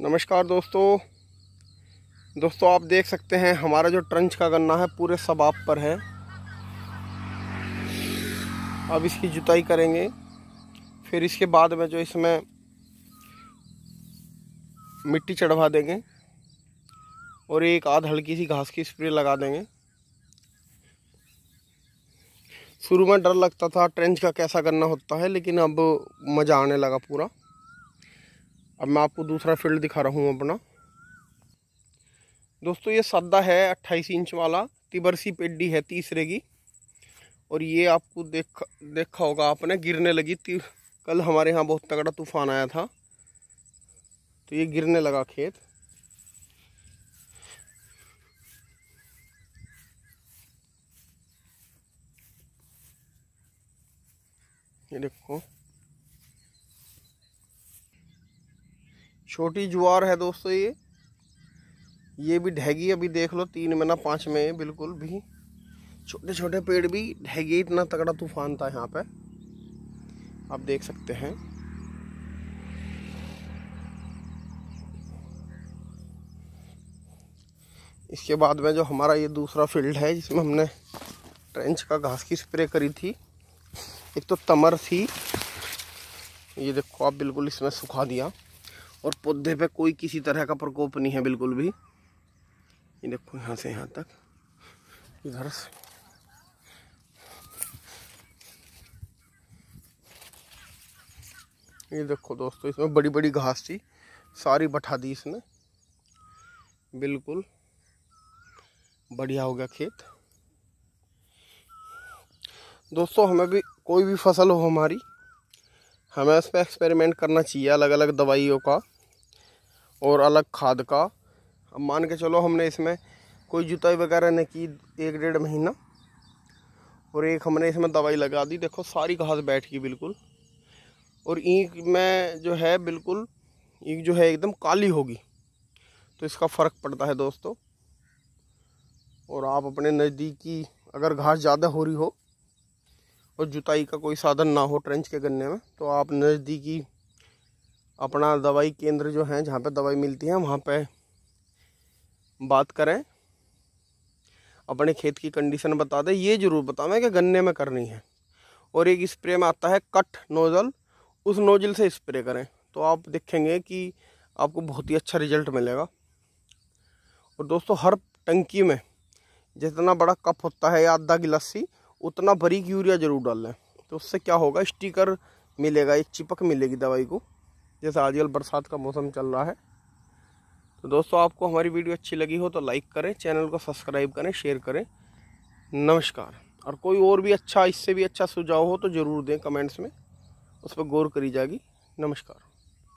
नमस्कार दोस्तों दोस्तों आप देख सकते हैं हमारा जो ट्रंच का गन्ना है पूरे आप पर है अब इसकी जुताई करेंगे फिर इसके बाद में जो इसमें मिट्टी चढ़वा देंगे और एक आध हल्की सी घास की स्प्रे लगा देंगे शुरू में डर लगता था ट्रेंच का कैसा गन्ना होता है लेकिन अब मज़ा आने लगा पूरा अब मैं आपको दूसरा फील्ड दिखा रहा हूँ अपना दोस्तों ये सद्दा है अट्ठाईस इंच वाला तिबरसी पेड्डी है तीसरे की और ये आपको देख देखा होगा आपने गिरने लगी कल हमारे यहाँ बहुत तगड़ा तूफान आया था तो ये गिरने लगा खेत ये देखो छोटी जुआर है दोस्तों ये ये भी ढहगी अभी देख लो तीन महीना पाँच में बिल्कुल भी छोटे छोटे पेड़ भी ढहगी इतना तगड़ा तूफान था यहाँ पे आप देख सकते हैं इसके बाद में जो हमारा ये दूसरा फील्ड है जिसमें हमने ट्रेंच का घास की स्प्रे करी थी एक तो तमर थी ये देखो आप बिल्कुल इसमें सुखा दिया और पौधे पे कोई किसी तरह का प्रकोप नहीं है बिल्कुल भी ये देखो यहाँ से यहाँ तक इधर से ये देखो दोस्तों इसमें बड़ी बड़ी घास थी सारी बठा दी इसने बिल्कुल बढ़िया हो गया खेत दोस्तों हमें भी कोई भी फसल हो हमारी हमें इस पर एक्सपेरिमेंट करना चाहिए अलग अलग दवाइयों का और अलग खाद का अब मान के चलो हमने इसमें कोई जुताई वगैरह नहीं की एक डेढ़ महीना और एक हमने इसमें दवाई लगा दी देखो सारी घास बैठ गई बिल्कुल और ईंक में जो है बिल्कुल ईंक जो है एकदम काली होगी तो इसका फ़र्क पड़ता है दोस्तों और आप अपने नज़दीकी अगर घास ज़्यादा हो रही हो और जुताई का कोई साधन ना हो ट्रेंच के गन्ने में तो आप नज़दीकी अपना दवाई केंद्र जो है जहाँ पे दवाई मिलती है वहाँ पे बात करें अपने खेत की कंडीशन बता दें ये ज़रूर बतावें कि गन्ने में करनी है और एक स्प्रे में आता है कट नोज़ल उस नोज़ल से स्प्रे करें तो आप देखेंगे कि आपको बहुत ही अच्छा रिजल्ट मिलेगा और दोस्तों हर टंकी में जितना बड़ा कप होता है या आधा गिलासी उतना बरीक यूरिया ज़रूर डाल लें तो उससे क्या होगा स्टिकर मिलेगा एक चिपक मिलेगी दवाई को जैसे आजकल बरसात का मौसम चल रहा है तो दोस्तों आपको हमारी वीडियो अच्छी लगी हो तो लाइक करें चैनल को सब्सक्राइब करें शेयर करें नमस्कार और कोई और भी अच्छा इससे भी अच्छा सुझाव हो तो ज़रूर दें कमेंट्स में उस पर गौर करी जाएगी नमस्कार